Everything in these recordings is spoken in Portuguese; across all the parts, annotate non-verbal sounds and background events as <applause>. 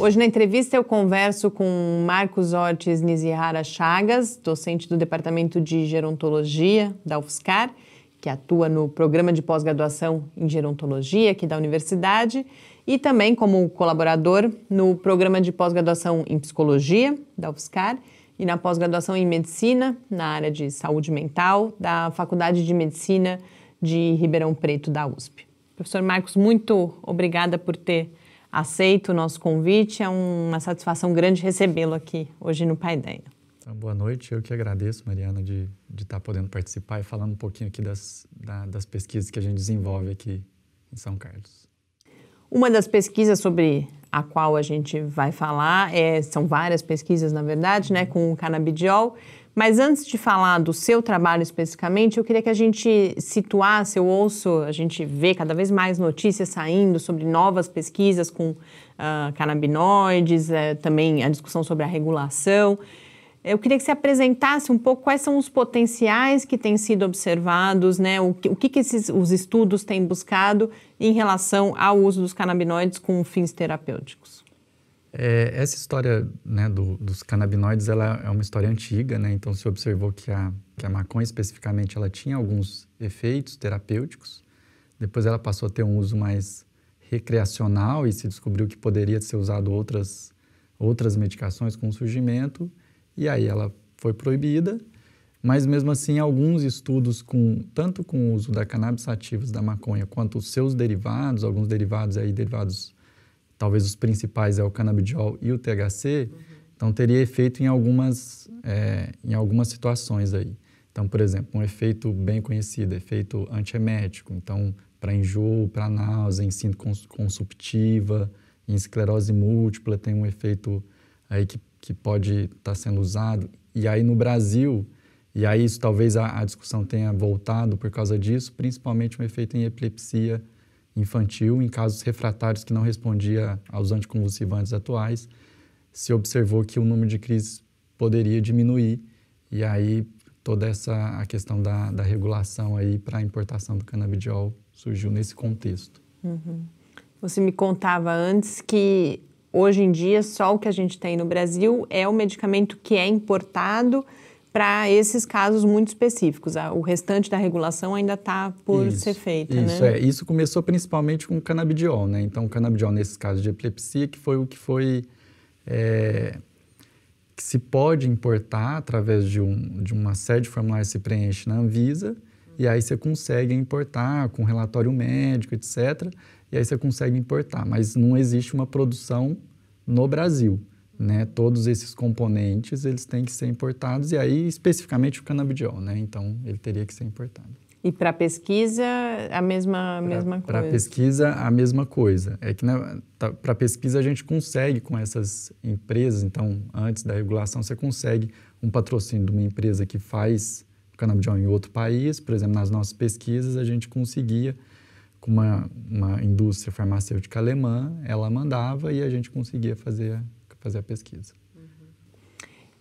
Hoje na entrevista eu converso com Marcos Ortiz Nizihara Chagas, docente do Departamento de Gerontologia da UFSCar, que atua no Programa de Pós-Graduação em Gerontologia aqui da Universidade e também como colaborador no Programa de Pós-Graduação em Psicologia da UFSCar e na pós-graduação em Medicina na área de Saúde Mental da Faculdade de Medicina de Ribeirão Preto da USP. Professor Marcos, muito obrigada por ter aceito o nosso convite. É uma satisfação grande recebê-lo aqui hoje no Pai Ideia. Então, boa noite. Eu que agradeço, Mariana, de, de estar tá podendo participar e falando um pouquinho aqui das, da, das pesquisas que a gente desenvolve aqui em São Carlos. Uma das pesquisas sobre a qual a gente vai falar é, são várias pesquisas, na verdade, né, com o canabidiol. Mas antes de falar do seu trabalho especificamente, eu queria que a gente situasse, eu ouço, a gente vê cada vez mais notícias saindo sobre novas pesquisas com uh, canabinoides, uh, também a discussão sobre a regulação. Eu queria que você apresentasse um pouco quais são os potenciais que têm sido observados, né? o, que, o que, que, esses, os estudos têm buscado em relação ao uso dos canabinoides com fins terapêuticos. É, essa história né, do, dos canabinoides ela é uma história antiga, né? então se observou que a, que a maconha especificamente ela tinha alguns efeitos terapêuticos, depois ela passou a ter um uso mais recreacional e se descobriu que poderia ser usado outras, outras medicações com surgimento, e aí ela foi proibida, mas mesmo assim alguns estudos, com, tanto com o uso da cannabis ativos da maconha quanto os seus derivados, alguns derivados aí derivados talvez os principais é o canabidiol e o THC, uhum. então teria efeito em algumas, é, em algumas situações aí. Então, por exemplo, um efeito bem conhecido, efeito antiemético, então para enjoo, para náusea, em síndrome consumptiva, em esclerose múltipla, tem um efeito aí que, que pode estar tá sendo usado. E aí no Brasil, e aí isso talvez a, a discussão tenha voltado por causa disso, principalmente um efeito em epilepsia infantil, em casos refratários que não respondia aos anticonvulsivantes atuais, se observou que o número de crises poderia diminuir e aí toda essa a questão da, da regulação aí para a importação do canabidiol surgiu nesse contexto. Uhum. Você me contava antes que hoje em dia só o que a gente tem no Brasil é o medicamento que é importado para esses casos muito específicos. O restante da regulação ainda está por isso, ser feita, né? isso, né? É. Isso começou principalmente com o canabidiol, né? Então, o canabidiol, nesses casos de epilepsia, que foi o que foi... É, que se pode importar através de, um, de uma série de formulários que se preenche na Anvisa, e aí você consegue importar com relatório médico, etc., e aí você consegue importar, mas não existe uma produção no Brasil né? Todos esses componentes, eles têm que ser importados e aí especificamente o canabidiol, né? Então, ele teria que ser importado. E para pesquisa, a mesma, mesma coisa? Para pesquisa, a mesma coisa. É que né, tá, para pesquisa a gente consegue com essas empresas, então, antes da regulação, você consegue um patrocínio de uma empresa que faz canabidiol em outro país. Por exemplo, nas nossas pesquisas, a gente conseguia com uma, uma indústria farmacêutica alemã, ela mandava e a gente conseguia fazer fazer a pesquisa.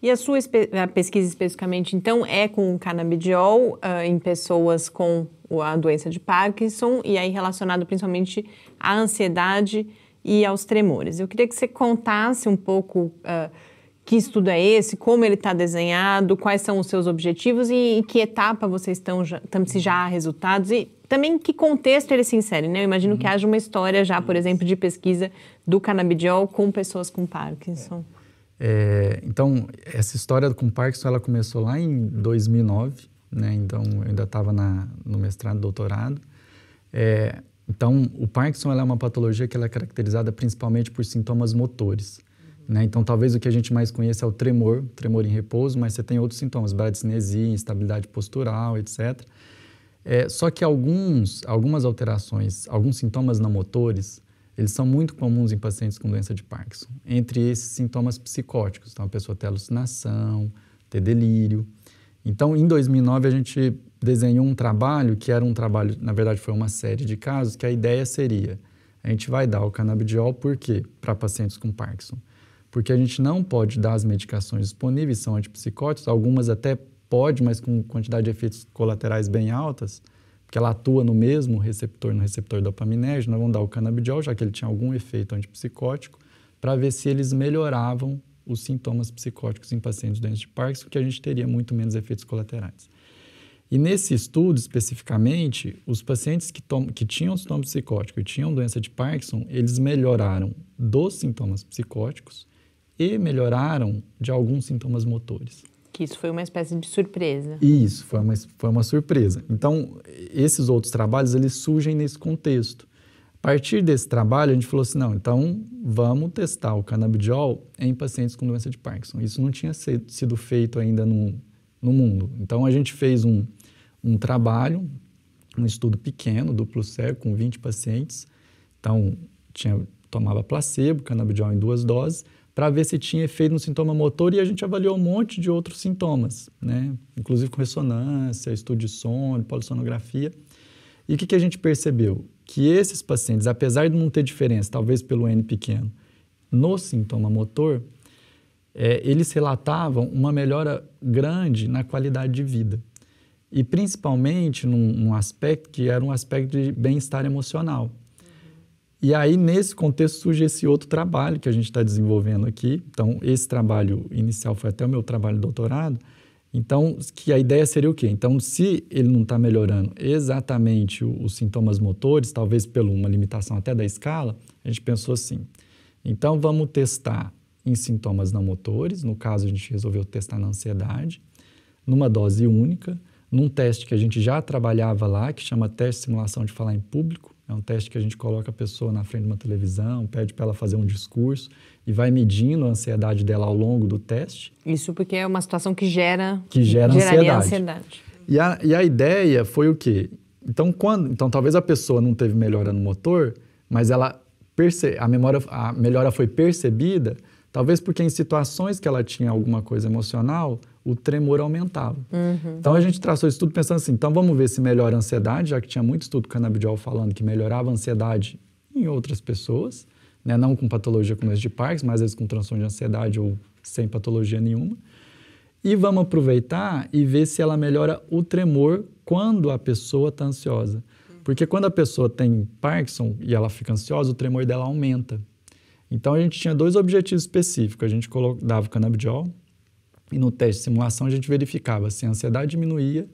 E a sua a pesquisa especificamente, então, é com o canabidiol uh, em pessoas com a doença de Parkinson e aí relacionado principalmente à ansiedade e aos tremores. Eu queria que você contasse um pouco uh, que estudo é esse, como ele está desenhado, quais são os seus objetivos e em que etapa vocês estão, se já há resultados e também que contexto ele se insere, né? Eu imagino uhum. que haja uma história já, por exemplo, de pesquisa do canabidiol com pessoas com Parkinson. É. É, então, essa história com Parkinson, ela começou lá em 2009, né? Então, eu ainda estava no mestrado, doutorado. É, então, o Parkinson é uma patologia que é caracterizada principalmente por sintomas motores. Uhum. Né? Então, talvez o que a gente mais conheça é o tremor, tremor em repouso, mas você tem outros sintomas, bradicinesia, instabilidade postural, etc. É, só que alguns, algumas alterações, alguns sintomas não motores, eles são muito comuns em pacientes com doença de Parkinson. Entre esses sintomas psicóticos, então a pessoa tem alucinação, ter delírio. Então, em 2009 a gente desenhou um trabalho que era um trabalho, na verdade foi uma série de casos que a ideia seria a gente vai dar o canabidiol por quê? Para pacientes com Parkinson. Porque a gente não pode dar as medicações disponíveis, são antipsicóticos, algumas até pode, mas com quantidade de efeitos colaterais bem altas, porque ela atua no mesmo receptor, no receptor dopaminérgico, nós vamos dar o canabidiol, já que ele tinha algum efeito antipsicótico, para ver se eles melhoravam os sintomas psicóticos em pacientes doentes de Parkinson, que a gente teria muito menos efeitos colaterais. E nesse estudo, especificamente, os pacientes que, que tinham sintoma psicótico e tinham doença de Parkinson, eles melhoraram dos sintomas psicóticos e melhoraram de alguns sintomas motores. Que isso foi uma espécie de surpresa. Isso, foi uma, foi uma surpresa. Então, esses outros trabalhos, eles surgem nesse contexto. A partir desse trabalho, a gente falou assim, não, então vamos testar o canabidiol em pacientes com doença de Parkinson. Isso não tinha sido feito ainda no, no mundo. Então, a gente fez um, um trabalho, um estudo pequeno, duplo cego, com 20 pacientes. Então, tinha, tomava placebo, canabidiol em duas doses, para ver se tinha efeito no sintoma motor e a gente avaliou um monte de outros sintomas, né? inclusive com ressonância, estudo de sono, polissonografia. E o que, que a gente percebeu? Que esses pacientes, apesar de não ter diferença, talvez pelo N pequeno, no sintoma motor, é, eles relatavam uma melhora grande na qualidade de vida. E principalmente num, num aspecto que era um aspecto de bem-estar emocional. E aí, nesse contexto, surge esse outro trabalho que a gente está desenvolvendo aqui. Então, esse trabalho inicial foi até o meu trabalho de doutorado. Então, que a ideia seria o quê? Então, se ele não está melhorando exatamente os sintomas motores, talvez por uma limitação até da escala, a gente pensou assim. Então, vamos testar em sintomas não motores. No caso, a gente resolveu testar na ansiedade, numa dose única, num teste que a gente já trabalhava lá, que chama teste de simulação de falar em público é um teste que a gente coloca a pessoa na frente de uma televisão, pede para ela fazer um discurso e vai medindo a ansiedade dela ao longo do teste. Isso porque é uma situação que gera que gera ansiedade. ansiedade. E a, e a ideia foi o quê? Então, quando, então talvez a pessoa não teve melhora no motor, mas ela perce, a memória a melhora foi percebida Talvez porque em situações que ela tinha alguma coisa emocional, o tremor aumentava. Uhum. Então a gente traçou isso tudo pensando assim, então vamos ver se melhora a ansiedade, já que tinha muito estudo canabidiol falando que melhorava a ansiedade em outras pessoas, né? não com patologia como esse de Parkinson, mas às vezes com transtorno de ansiedade ou sem patologia nenhuma. E vamos aproveitar e ver se ela melhora o tremor quando a pessoa está ansiosa. Uhum. Porque quando a pessoa tem Parkinson e ela fica ansiosa, o tremor dela aumenta. Então a gente tinha dois objetivos específicos. A gente dava o canabidiol e no teste de simulação a gente verificava se a ansiedade diminuía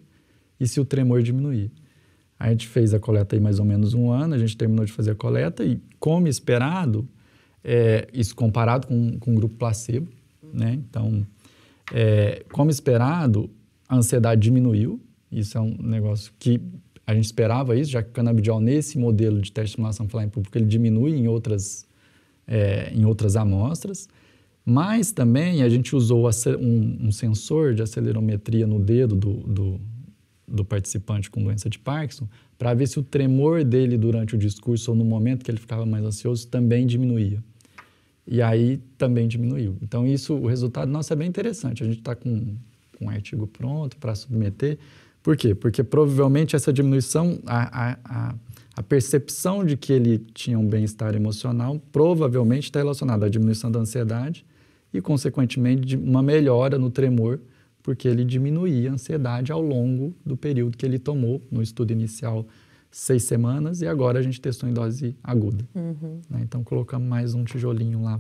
e se o tremor diminuía. A gente fez a coleta aí mais ou menos um ano, a gente terminou de fazer a coleta e, como esperado, é, isso comparado com, com o grupo placebo, né? Então, é, como esperado, a ansiedade diminuiu. Isso é um negócio que a gente esperava isso, já que o canabidiol, nesse modelo de teste de simulação falar em público, ele diminui em outras é, em outras amostras, mas também a gente usou um, um sensor de acelerometria no dedo do, do, do participante com doença de Parkinson para ver se o tremor dele durante o discurso ou no momento que ele ficava mais ansioso também diminuía. E aí também diminuiu. Então, isso, o resultado nosso é bem interessante. A gente está com, com um artigo pronto para submeter. Por quê? Porque provavelmente essa diminuição, a, a, a a percepção de que ele tinha um bem-estar emocional provavelmente está relacionada à diminuição da ansiedade e, consequentemente, de uma melhora no tremor, porque ele diminuía a ansiedade ao longo do período que ele tomou no estudo inicial seis semanas e agora a gente testou em dose aguda. Uhum. Né? Então colocamos mais um tijolinho lá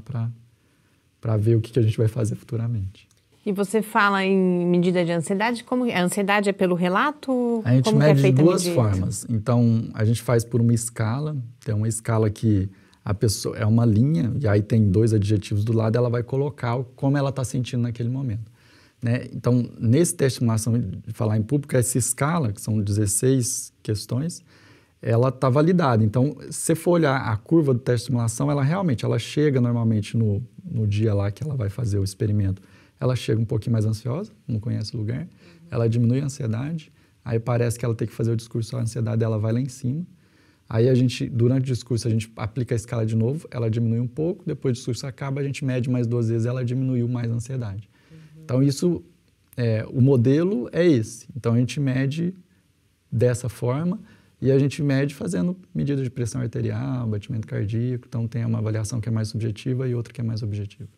para ver o que, que a gente vai fazer futuramente. E você fala em medida de ansiedade, como a ansiedade é pelo relato? A gente como é mede é de duas formas. Então, a gente faz por uma escala, tem uma escala que a pessoa é uma linha e aí tem dois adjetivos do lado, ela vai colocar como ela está sentindo naquele momento. Né? Então, nesse teste de simulação de falar em público, essa escala, que são 16 questões, ela está validada. Então, se você for olhar a curva do teste de simulação, ela realmente ela chega normalmente no, no dia lá que ela vai fazer o experimento ela chega um pouquinho mais ansiosa, não conhece o lugar, uhum. ela diminui a ansiedade, aí parece que ela tem que fazer o discurso, a ansiedade dela vai lá em cima. Aí a gente, durante o discurso, a gente aplica a escala de novo, ela diminui um pouco, depois o discurso acaba, a gente mede mais duas vezes, ela diminuiu mais a ansiedade. Uhum. Então, isso, é, o modelo é esse. Então, a gente mede dessa forma e a gente mede fazendo medidas de pressão arterial, batimento cardíaco. Então, tem uma avaliação que é mais subjetiva e outra que é mais objetiva.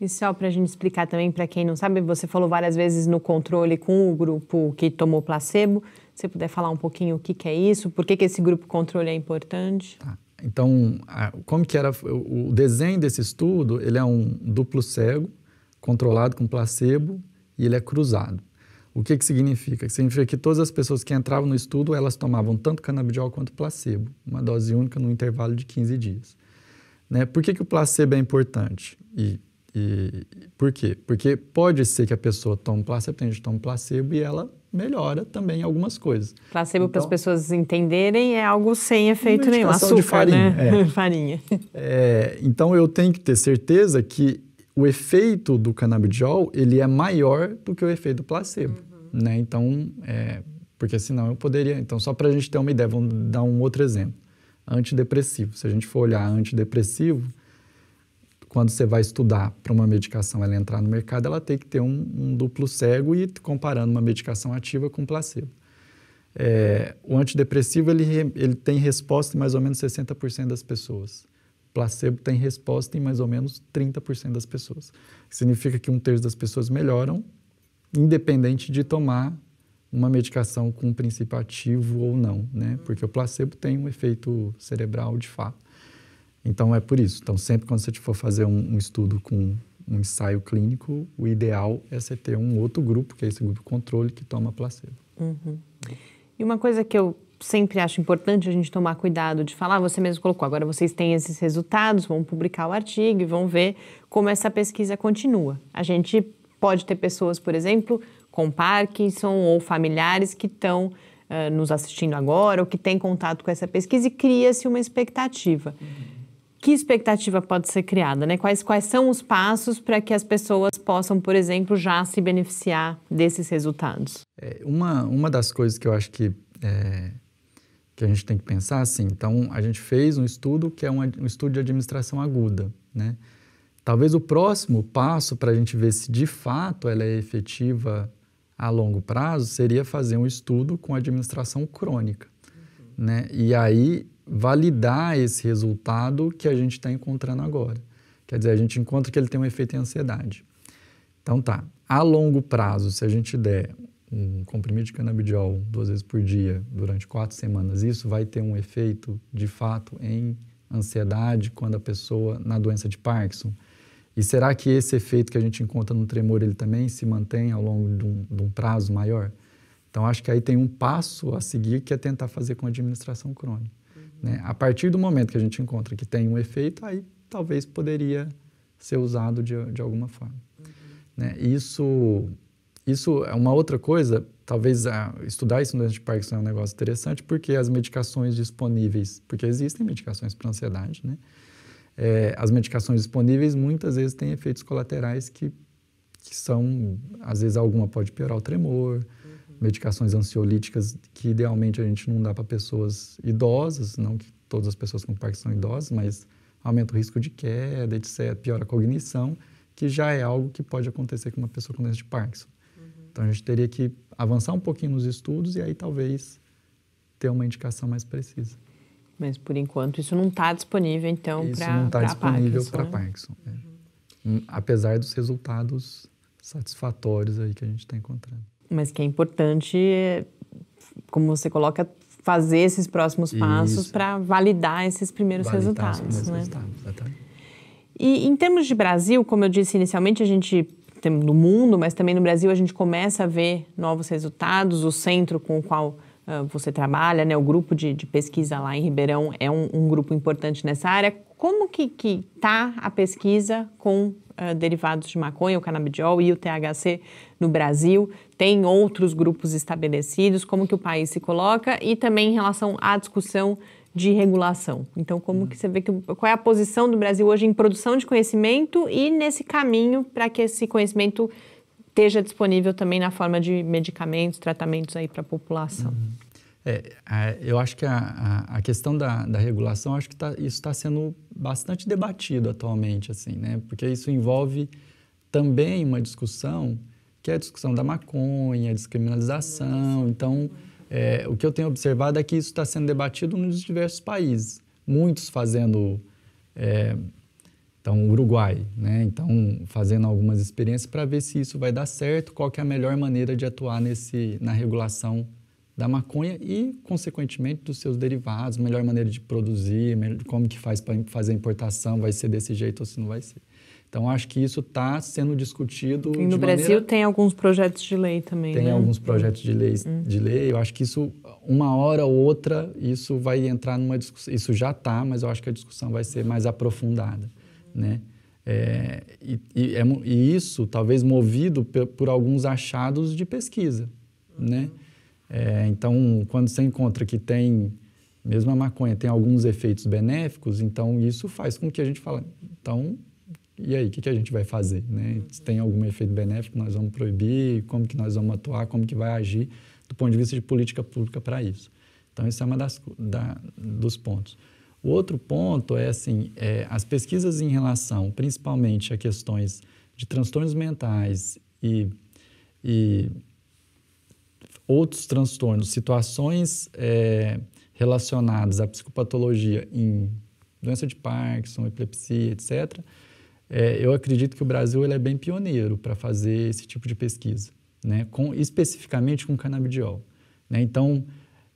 E só para a gente explicar também para quem não sabe, você falou várias vezes no controle com o grupo que tomou placebo. Se puder falar um pouquinho o que, que é isso, por que, que esse grupo controle é importante? Tá. Então, como que era o desenho desse estudo? Ele é um duplo cego, controlado com placebo e ele é cruzado. O que, que significa? Significa que todas as pessoas que entravam no estudo, elas tomavam tanto canabidiol quanto placebo, uma dose única no intervalo de 15 dias. Né? Por que, que o placebo é importante? E e por quê? Porque pode ser que a pessoa tome placebo, tem gente toma placebo e ela melhora também algumas coisas. Placebo, então, para as pessoas entenderem, é algo sem efeito nenhum. Açúcar, de né? farinha, né? É. <laughs> farinha. É, então, eu tenho que ter certeza que o efeito do canabidiol, ele é maior do que o efeito do placebo, uhum. né? Então, é, porque senão eu poderia... Então, só para a gente ter uma ideia, vamos dar um outro exemplo. Antidepressivo. Se a gente for olhar antidepressivo quando você vai estudar para uma medicação ela entrar no mercado, ela tem que ter um, um duplo cego e comparando uma medicação ativa com placebo. É, o antidepressivo ele, ele tem resposta em mais ou menos 60% das pessoas. O placebo tem resposta em mais ou menos 30% das pessoas. Significa que um terço das pessoas melhoram, independente de tomar uma medicação com um princípio ativo ou não, né? Uhum. Porque o placebo tem um efeito cerebral de fato. Então é por isso. Então sempre quando você for fazer um, um estudo com um ensaio clínico, o ideal é você ter um outro grupo, que é esse grupo controle, que toma placebo. Uhum. E uma coisa que eu sempre acho importante a gente tomar cuidado de falar, você mesmo colocou, agora vocês têm esses resultados, vão publicar o artigo e vão ver como essa pesquisa continua. A gente pode ter pessoas, por exemplo, com Parkinson ou familiares que estão uh, eh, nos assistindo agora ou que têm contato com essa pesquisa e cria-se uma expectativa. Uhum que expectativa pode ser criada? Né? Quais, quais são os passos para que as pessoas possam, por exemplo, já se beneficiar desses resultados? É, uma, uma das coisas que eu acho que, é, que a gente tem que pensar, assim, então a gente fez um estudo que é um, um estudo de administração aguda, né? Talvez o próximo passo para a gente ver se de fato ela é efetiva a longo prazo seria fazer um estudo com administração crônica, uhum. né? E aí validar esse resultado que a gente está encontrando agora. Quer dizer, a gente encontra que ele tem um efeito em ansiedade. Então tá, a longo prazo, se a gente der um comprimido de canabidiol duas vezes por dia durante quatro semanas, isso vai ter um efeito de fato em ansiedade quando a pessoa na doença de Parkinson. E será que esse efeito que a gente encontra no tremor ele também se mantém ao longo de um, de um prazo maior? Então acho que aí tem um passo a seguir que é tentar fazer com a administração crônica. Né? A partir do momento que a gente encontra que tem um efeito, aí talvez poderia ser usado de, de alguma forma. Uhum. Né? Isso, isso é uma outra coisa, talvez a, ah, estudar isso no doença de Parkinson é um negócio interessante, porque as medicações disponíveis, porque existem medicações para ansiedade, né? É, as medicações disponíveis muitas vezes têm efeitos colaterais que, que são, às vezes alguma pode piorar o tremor, medicações ansiolíticas que idealmente a gente não dá para pessoas idosas, não que todas as pessoas com Parkinson são idosas, mas aumenta o risco de queda, etc., piora a cognição, que já é algo que pode acontecer com uma pessoa com doença de Parkinson. Uhum. Então a gente teria que avançar um pouquinho nos estudos e aí talvez ter uma indicação mais precisa. Mas por enquanto isso não está disponível então para Isso pra, não está disponível para Parkinson. Né? Parkinson é. uhum. Hum, apesar dos resultados satisfatórios aí que a gente está encontrando. Mas que é importante, como você coloca, fazer esses próximos passos para validar esses primeiros validar resultados. Esses primeiros né? resultados e em termos de Brasil, como eu disse inicialmente, a gente tem no mundo, mas também no Brasil a gente começa a ver novos resultados. O centro com o qual uh, você trabalha, né, o grupo de, de, pesquisa lá em Ribeirão é um, um grupo importante nessa área. Como que está a pesquisa com uh, derivados de maconha, o canabidiol e o THC no Brasil? Tem outros grupos estabelecidos? Como que o país se coloca? E também em relação à discussão de regulação. Então, como uhum. que você vê que, qual é a posição do Brasil hoje em produção de conhecimento e nesse caminho para que esse conhecimento esteja disponível também na forma de medicamentos, tratamentos aí para a população? Uhum. É, eu acho que a, a, questão da, da, regulação, acho que tá, isso está sendo bastante debatido atualmente, assim, né? Porque isso envolve também uma discussão que é a discussão da maconha, a descriminalização. Então, é, o que eu tenho observado é que isso está sendo debatido nos diversos países, muitos fazendo, é, então, Uruguai, né? Então, fazendo algumas experiências para ver se isso vai dar certo, qual que é a melhor maneira de atuar nesse na regulação da maconha e, consequentemente, dos seus derivados, melhor maneira de produzir, como que faz para fazer a importação, vai ser desse jeito ou se não vai ser. Então, acho que isso está sendo discutido. E no Brasil maneira... tem alguns projetos de lei também. Tem né? alguns projetos de lei, hum. de lei. Eu acho que isso, uma hora ou outra, isso vai entrar numa discussão. Isso já está, mas eu acho que a discussão vai ser mais aprofundada. Né? É, e, e, é, e, isso, talvez movido por, alguns achados de pesquisa. Né? Uhum. É, então, quando você encontra que tem, mesmo a maconha, tem alguns efeitos benéficos, então isso faz com que a gente fale, então, e aí, o que, que, a gente vai fazer? Né? Se tem algum efeito benéfico, nós vamos proibir, como que nós vamos atuar, como que vai agir do ponto de vista de política pública para isso. Então, esse é um dos pontos. O outro ponto é, assim, é, as pesquisas em relação, principalmente, a questões de transtornos mentais e, e outros transtornos, situações é, relacionadas à psicopatologia em doença de Parkinson, epilepsia, etc., é, eu acredito que o Brasil ele é bem pioneiro para fazer esse tipo de pesquisa, né? com, especificamente com canabidiol. Né? Então,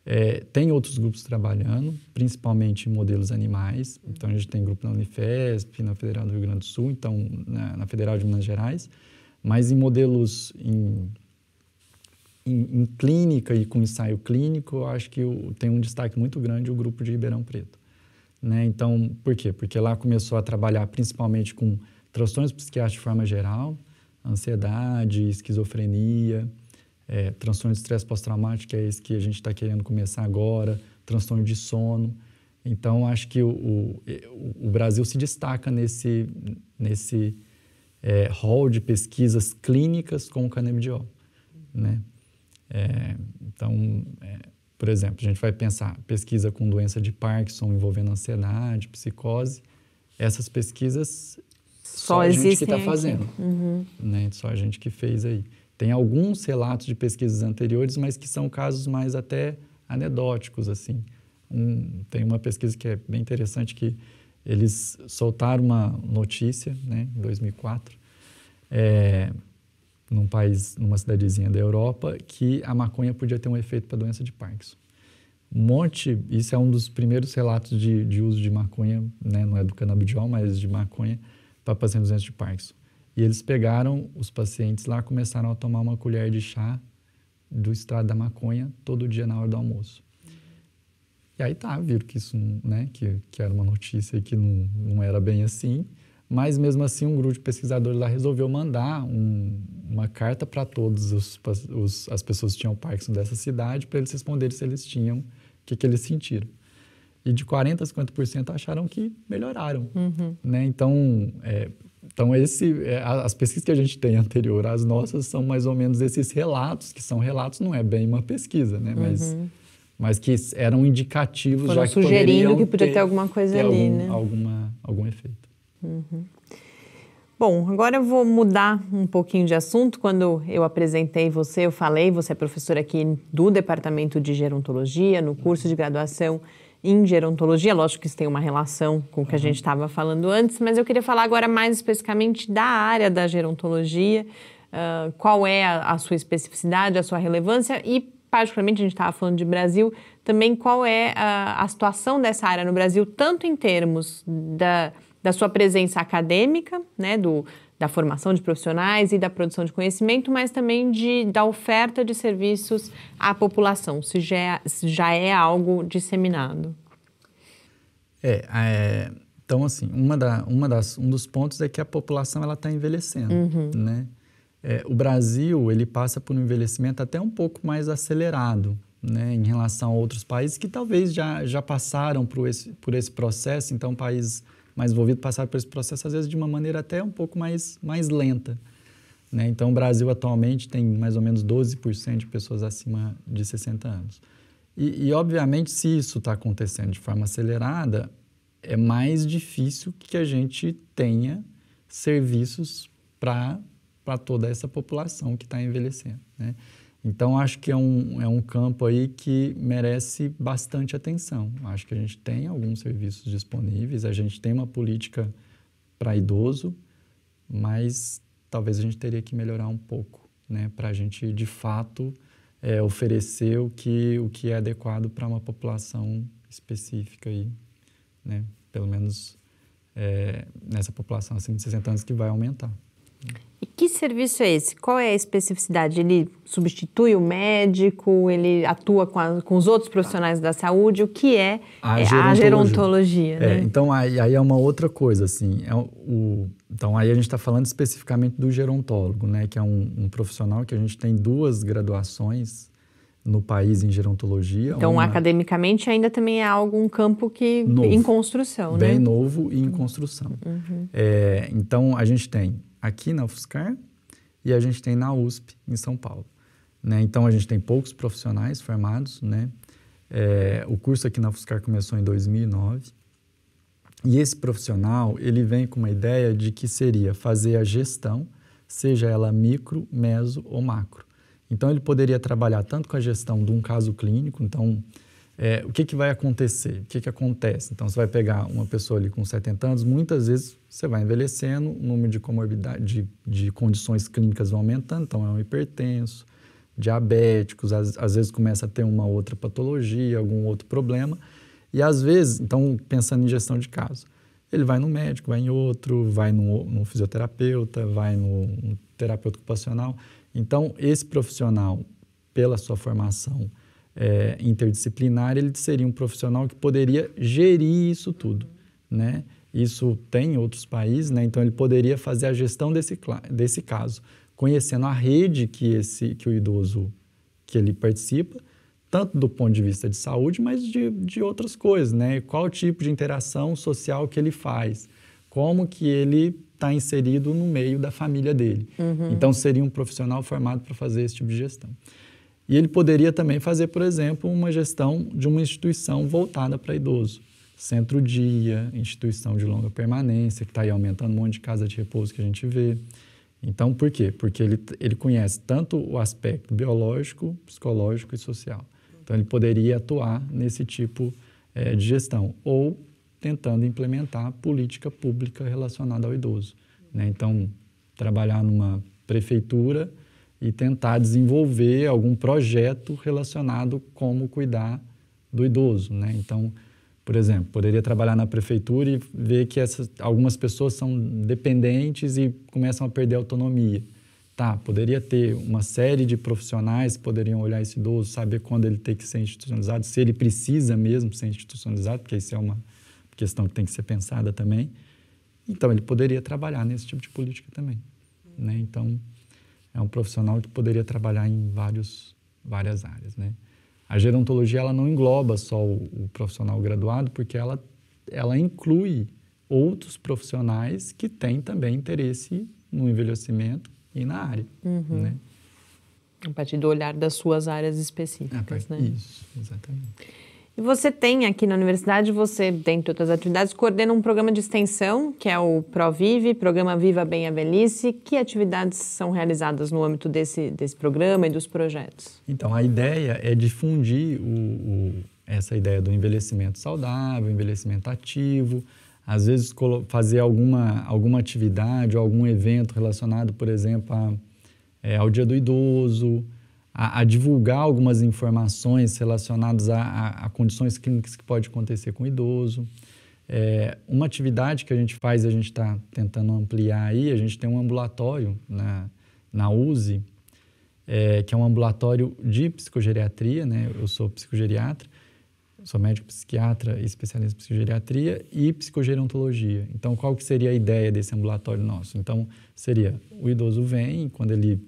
é, tem outros grupos trabalhando, principalmente em modelos animais. Então, a gente tem grupo na Unifesp, na Federal do Rio Grande do Sul, então na, na Federal de Minas Gerais, mas em modelos em em, em, clínica e com ensaio clínico, eu acho que tem um destaque muito grande o grupo de Ribeirão Preto. Né? Então, por quê? Porque lá começou a trabalhar principalmente com transtornos psiquiátricos de forma geral, ansiedade, esquizofrenia, é, transtorno de estresse pós-traumático, que é esse que a gente está querendo começar agora, transtorno de sono. Então, acho que o, o, o Brasil se destaca nesse, nesse é, hall de pesquisas clínicas com o canabidiol, né? É, então, é, por exemplo, a gente vai pensar pesquisa com doença de Parkinson envolvendo ansiedade, psicose. Essas pesquisas só, só a gente que está fazendo, uhum. né? Só a gente que fez aí. Tem alguns relatos de pesquisas anteriores, mas que são casos mais até anedóticos, assim. Um, tem uma pesquisa que é bem interessante que eles soltaram uma notícia, né, em 2004, é, num país, numa cidadezinha da Europa, que a maconha podia ter um efeito para doença de Parkinson. Um monte, isso é um dos primeiros relatos de, de uso de maconha, né, não é do canabidiol, mas de maconha para pacientes doentes de Parkinson. E eles pegaram os pacientes lá, começaram a tomar uma colher de chá do extrato da maconha todo dia na hora do almoço. E aí tá, viram que isso, né, que, que era uma notícia que não, não era bem assim. Mas mesmo assim, um grupo de pesquisadores lá resolveu mandar um, uma carta para todas as pessoas que tinham Parkinson dessa cidade para eles responderem se eles tinham, o que, que eles sentiram. E de 40% a 50% acharam que melhoraram. Uhum. Né? Então, é, então esse, é, as pesquisas que a gente tem anterior às nossas são mais ou menos esses relatos, que são relatos, não é bem uma pesquisa, né? Uhum. Mas, mas que eram indicativos Foram já que sugerindo que podia ter, ter alguma coisa ali, algum, né? Alguma, algum efeito. Uhum. Bom, agora eu vou mudar um pouquinho de assunto. Quando eu apresentei você, eu falei, você é professora aqui do Departamento de Gerontologia, no curso de graduação em gerontologia. Lógico que isso tem uma relação com o que a uhum. gente estava falando antes, mas eu queria falar agora mais especificamente da área da gerontologia, uh, qual é a, a sua especificidade, a sua relevância e particularmente a gente estava falando de Brasil, também qual é a, a, situação dessa área no Brasil, tanto em termos da, da sua presença acadêmica, né, do, da formação de profissionais e da produção de conhecimento, mas também de, da oferta de serviços à população, se já é, se já é algo disseminado. É, é, então assim, uma da, uma das, um dos pontos é que a população ela está envelhecendo, uhum. né? É, o Brasil ele passa por um envelhecimento até um pouco mais acelerado, né, em relação a outros países que talvez já, já passaram por esse, por esse processo, então países mais envolvido passar por esse processo, às vezes de uma maneira até um pouco mais, mais lenta. Né? Então, o Brasil atualmente tem mais ou menos 12% de pessoas acima de 60 anos. E, e obviamente, se isso está acontecendo de forma acelerada, é mais difícil que a gente tenha serviços para toda essa população que está envelhecendo. Né? Então, acho que é um, é um campo aí que merece bastante atenção. Acho que a gente tem alguns serviços disponíveis, a gente tem uma política para idoso, mas talvez a gente teria que melhorar um pouco, né? Para a gente, de fato, é, oferecer o que, o que é adequado para uma população específica aí, né? Pelo menos é, nessa população acima de 60 anos que vai aumentar. E que serviço é esse? Qual é a especificidade? Ele substitui o médico? Ele atua com, a, com os outros profissionais da saúde? O que é a é, gerontologia? A gerontologia é, né? Então, aí, aí, é uma outra coisa, assim. É o, então, aí a gente está falando especificamente do gerontólogo, né? Que é um, um, profissional que a gente tem duas graduações no país em gerontologia. Então, uma, academicamente, ainda também é algo, um campo que... Novo, em construção, bem né? Bem novo e em construção. Uhum. É, então, a gente tem aqui na UFSCar e a gente tem na USP, em São Paulo. Né? Então, a gente tem poucos profissionais formados. Né? É, o curso aqui na UFSCar começou em 2009. E esse profissional, ele vem com uma ideia de que seria fazer a gestão, seja ela micro, meso ou macro. Então, ele poderia trabalhar tanto com a gestão de um caso clínico, então é, o que, que vai acontecer? O que, que acontece? Então, você vai pegar uma pessoa ali com 70 anos, muitas vezes você vai envelhecendo, o número de comorbidade, de, de condições clínicas vão aumentando, então é um hipertenso, diabéticos, às, às vezes começa a ter uma outra patologia, algum outro problema, e às vezes, então, pensando em gestão de caso, ele vai no médico, vai em outro, vai no, no fisioterapeuta, vai no, no terapeuta ocupacional. Então, esse profissional, pela sua formação, é, interdisciplinar, ele seria um profissional que poderia gerir isso tudo, né? Isso tem em outros países, né? Então ele poderia fazer a gestão desse, desse caso, conhecendo a rede que esse que o idoso que ele participa, tanto do ponto de vista de saúde, mas de, de outras coisas, né? Qual tipo de interação social que ele faz, como que ele está inserido no meio da família dele. Uhum. Então seria um profissional formado para fazer esse tipo de gestão. E ele poderia também fazer, por exemplo, uma gestão de uma instituição voltada para idoso. Centro-dia, instituição de longa permanência, que está aí aumentando um monte de casa de repouso que a gente vê. Então, por quê? Porque ele, ele conhece tanto o aspecto biológico, psicológico e social. Então, ele poderia atuar nesse tipo é, de gestão. Ou tentando implementar política pública relacionada ao idoso. Né? Então, trabalhar numa prefeitura e tentar desenvolver algum projeto relacionado como cuidar do idoso, né? Então, por exemplo, poderia trabalhar na prefeitura e ver que essas, algumas pessoas são dependentes e começam a perder autonomia. Tá, poderia ter uma série de profissionais que poderiam olhar esse idoso, saber quando ele tem que ser institucionalizado, se ele precisa mesmo ser institucionalizado, porque isso é uma questão que tem que ser pensada também. Então, ele poderia trabalhar nesse tipo de política também. Né? Então, um profissional que poderia trabalhar em vários, várias áreas, né? A gerontologia ela não engloba só o, o profissional graduado, porque ela, ela inclui outros profissionais que têm também interesse no envelhecimento e na área, uhum. né? A partir do olhar das suas áreas específicas, é, né? Isso, exatamente. E você tem aqui na universidade, você, dentre outras atividades, coordena um programa de extensão, que é o ProVive, Programa Viva Bem a Velhice. Que atividades são realizadas no âmbito desse, desse programa e dos projetos? Então, a ideia é difundir o, o, essa ideia do envelhecimento saudável, envelhecimento ativo, às vezes fazer alguma, alguma atividade ou algum evento relacionado, por exemplo, a, é, ao dia do idoso, a, a divulgar algumas informações relacionadas a, a, a, condições clínicas que pode acontecer com o idoso. É, uma atividade que a gente faz, a gente está tentando ampliar aí, a gente tem um ambulatório na, na é, que é um ambulatório de psicogeriatria, né? Eu sou psicogeriatra, sou médico psiquiatra e especialista em psicogeriatria e psicogerontologia. Então, qual que seria a ideia desse ambulatório nosso? Então, seria o idoso vem, quando ele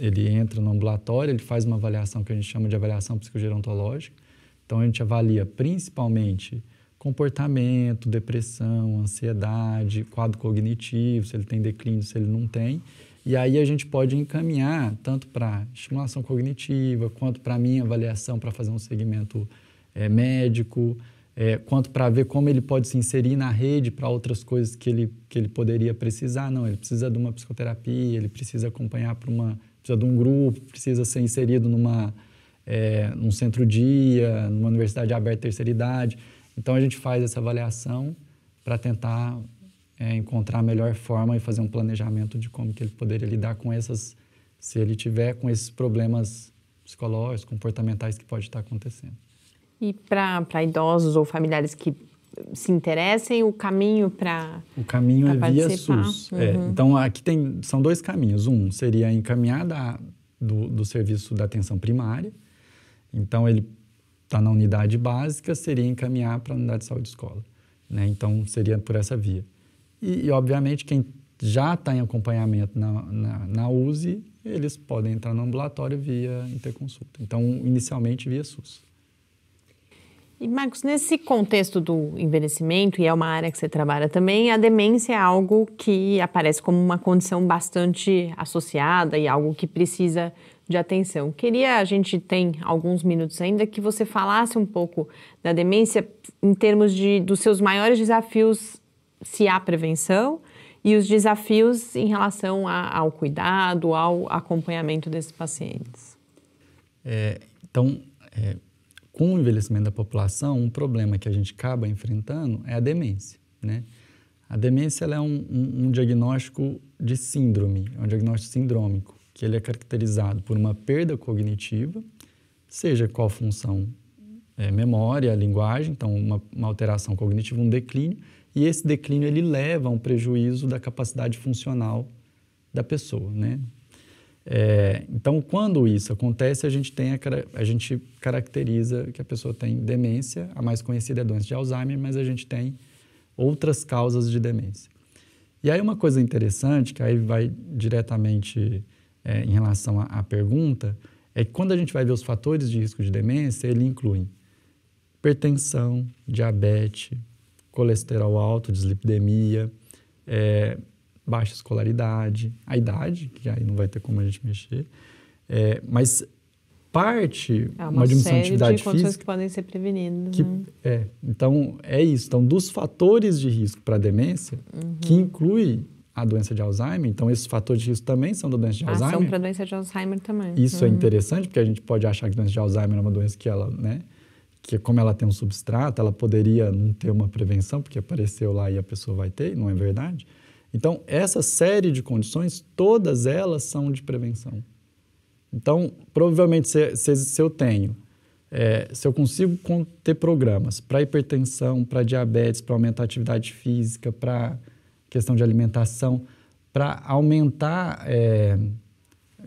ele entra no ambulatório, ele faz uma avaliação que a gente chama de avaliação psicogerontológica. Então, a gente avalia principalmente comportamento, depressão, ansiedade, quadro cognitivo, se ele tem declínio, se ele não tem. E aí a gente pode encaminhar tanto para estimulação cognitiva, quanto para minha avaliação para fazer um segmento é, médico, é, quanto para ver como ele pode se inserir na rede para outras coisas que ele, que ele poderia precisar. Não, ele precisa de uma psicoterapia, ele precisa acompanhar para uma precisa de um grupo, precisa ser inserido numa, é, num centro-dia, numa universidade aberta terceira idade. Então a gente faz essa avaliação para tentar é, encontrar a melhor forma e fazer um planejamento de como que ele poderia lidar com essas, se ele tiver com esses problemas psicológicos, comportamentais que pode estar acontecendo. E para idosos ou familiares que se interessem, o caminho para O caminho é via SUS. É, uhum. É, então, aqui tem, são dois caminhos. Um seria a encaminhada do, do serviço da atenção primária. Então, ele está na unidade básica, seria encaminhar para a unidade de saúde escola. Né? Então, seria por essa via. E, e obviamente, quem já está em acompanhamento na, na, na USE, eles podem entrar no ambulatório via interconsulta. Então, inicialmente via SUS. E Marcos, nesse contexto do envelhecimento, e é uma área que você trabalha também, a demência é algo que aparece como uma condição bastante associada e algo que precisa de atenção. Queria, a gente tem alguns minutos ainda, que você falasse um pouco da demência em termos de, dos seus maiores desafios, se há prevenção, e os desafios em relação a, ao cuidado, ao acompanhamento desses pacientes. É, então, é com o envelhecimento da população, um problema que a gente acaba enfrentando é a demência. Né? A demência é um, um, um, diagnóstico de síndrome, é um diagnóstico sindrômico, que ele é caracterizado por uma perda cognitiva, seja qual função é, memória, linguagem, então uma, uma alteração cognitiva, um declínio, e esse declínio ele leva a um prejuízo da capacidade funcional da pessoa, né? É, então, quando isso acontece, a gente, tem a, a gente caracteriza que a pessoa tem demência, a mais conhecida é a doença de Alzheimer, mas a gente tem outras causas de demência. E aí uma coisa interessante, que aí vai diretamente é, em relação à, à pergunta, é que quando a gente vai ver os fatores de risco de demência, ele inclui hipertensão, diabetes, colesterol alto, dislipidemia, é, baixa escolaridade, a idade, que aí não vai ter como a gente mexer, é, mas parte é uma, uma diminuição série de atividade de física que podem ser prevenidas. Que, né? é, então é isso. Então dos fatores de risco para demência, uhum. que inclui a doença de Alzheimer, então esses fatores de risco também são da doença de ah, Alzheimer. São para doença de Alzheimer também. Isso é uhum. é interessante porque a gente pode achar que a doença de Alzheimer é uma doença que ela, né, que como ela tem um substrato, ela poderia não ter uma prevenção porque apareceu lá e a pessoa vai ter, não é verdade? Então, essa série de condições, todas elas são de prevenção. Então, provavelmente, se, se, se eu tenho, é, se eu consigo ter programas para hipertensão, para diabetes, para aumentar a atividade física, para questão de alimentação, para aumentar, é,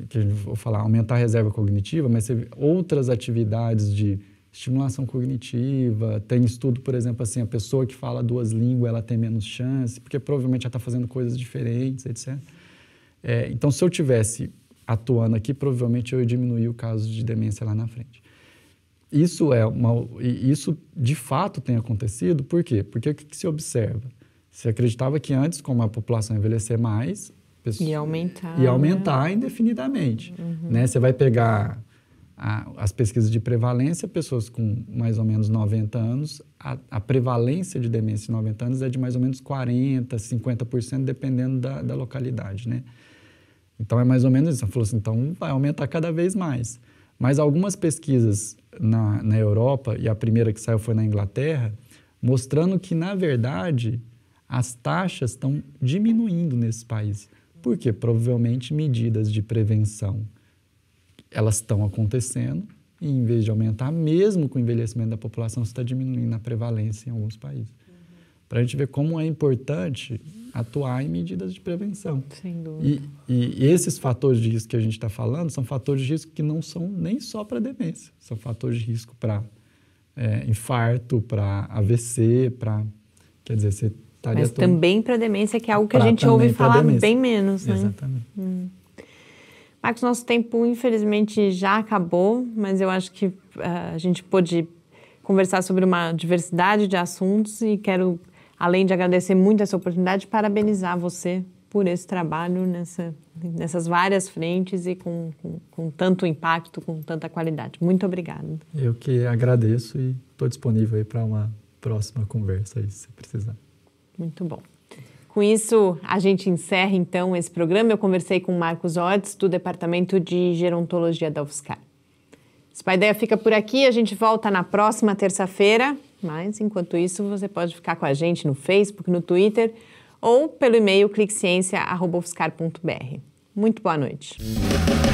que vou falar, aumentar a reserva cognitiva, mas outras atividades de estimulação cognitiva. Tem estudo, por exemplo, assim, a pessoa que fala duas línguas, ela tem menos chance, porque provavelmente já está fazendo coisas diferentes, etc. É, então, se eu tivesse atuando aqui, provavelmente eu ia diminuir o caso de demência lá na frente. Isso é uma, isso de fato tem acontecido, por quê? Porque o que se observa? Se acreditava que antes, como a população envelhecer mais, pessoa, e aumentar, e né? aumentar né? indefinidamente, uhum. né? Você vai pegar as pesquisas de prevalência, pessoas com mais ou menos 90 anos, a, a, prevalência de demência em 90 anos é de mais ou menos 40%, 50%, dependendo da, da localidade, né? Então é mais ou menos isso. Ela falou assim, então vai aumentar cada vez mais. Mas algumas pesquisas na, na Europa, e a primeira que saiu foi na Inglaterra, mostrando que, na verdade, as taxas estão diminuindo nesses países. Por quê? Provavelmente medidas de prevenção elas estão acontecendo e, em vez de aumentar, mesmo com o envelhecimento da população, está diminuindo a prevalência em alguns países. Uhum. Para a gente ver como é importante atuar em medidas de prevenção. Sem dúvida. E, e esses fatores de risco que a gente está falando são fatores de risco que não são nem só para demência, são fatores de risco para é, infarto, para AVC, para. Quer dizer, você estaria. Mas todo... também para demência, que é algo que pra, a gente ouve falar bem menos, né? Exatamente. Hum. Marcos, nosso tempo infelizmente já acabou, mas eu acho que uh, a gente pôde conversar sobre uma diversidade de assuntos e quero, além de agradecer muito essa oportunidade, parabenizar você por esse trabalho nessa, nessas várias frentes e com, com, com, tanto impacto, com tanta qualidade. Muito obrigado. Eu que agradeço e estou disponível aí para uma próxima conversa aí, se precisar. Muito bom. Com isso, a gente encerra então esse programa. Eu conversei com Marcos Odes, do Departamento de Gerontologia da UFSCar. ideia fica por aqui, a gente volta na próxima terça-feira, mas enquanto isso você pode ficar com a gente no Facebook, no Twitter ou pelo e-mail cliqueciência.ufscar.br. Muito boa noite.